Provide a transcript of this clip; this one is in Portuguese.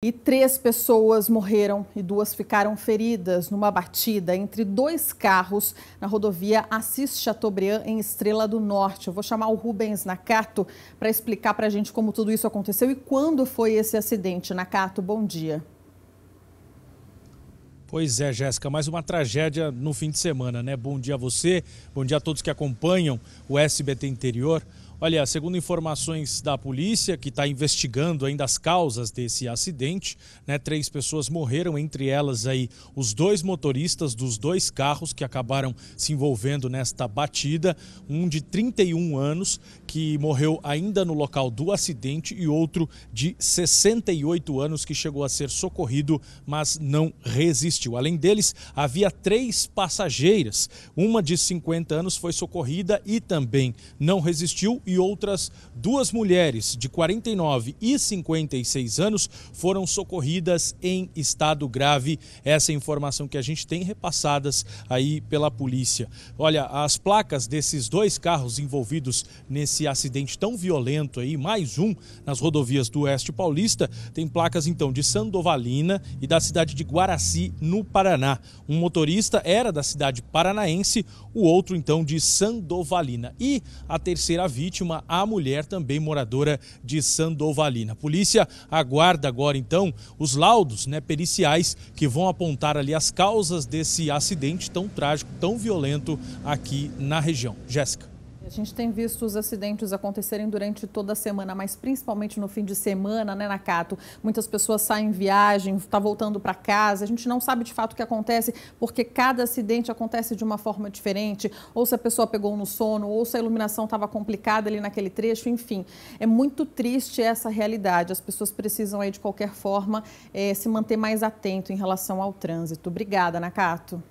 E três pessoas morreram e duas ficaram feridas numa batida entre dois carros na rodovia Assis Chateaubriand, em Estrela do Norte. Eu vou chamar o Rubens Nakato para explicar para a gente como tudo isso aconteceu e quando foi esse acidente. Nakato, bom dia. Pois é, Jéssica, mais uma tragédia no fim de semana, né? Bom dia a você, bom dia a todos que acompanham o SBT Interior. Olha, segundo informações da polícia, que está investigando ainda as causas desse acidente, né, três pessoas morreram, entre elas aí os dois motoristas dos dois carros que acabaram se envolvendo nesta batida, um de 31 anos que morreu ainda no local do acidente e outro de 68 anos que chegou a ser socorrido, mas não resistiu. Além deles, havia três passageiras, uma de 50 anos foi socorrida e também não resistiu e outras duas mulheres de 49 e 56 anos foram socorridas em estado grave. Essa é a informação que a gente tem repassadas aí pela polícia. Olha, as placas desses dois carros envolvidos nesse acidente tão violento aí, mais um nas rodovias do Oeste Paulista, tem placas então de Sandovalina e da cidade de Guaraci, no Paraná. Um motorista era da cidade paranaense, o outro então de Sandovalina. E a terceira vítima vítima, a mulher também moradora de Sandovalina. A polícia aguarda agora então os laudos, né, periciais que vão apontar ali as causas desse acidente tão trágico, tão violento aqui na região. Jéssica a gente tem visto os acidentes acontecerem durante toda a semana, mas principalmente no fim de semana, né, Nakato? Muitas pessoas saem em viagem, está voltando para casa, a gente não sabe de fato o que acontece, porque cada acidente acontece de uma forma diferente, ou se a pessoa pegou no sono, ou se a iluminação estava complicada ali naquele trecho, enfim. É muito triste essa realidade. As pessoas precisam aí, de qualquer forma, eh, se manter mais atento em relação ao trânsito. Obrigada, Nakato.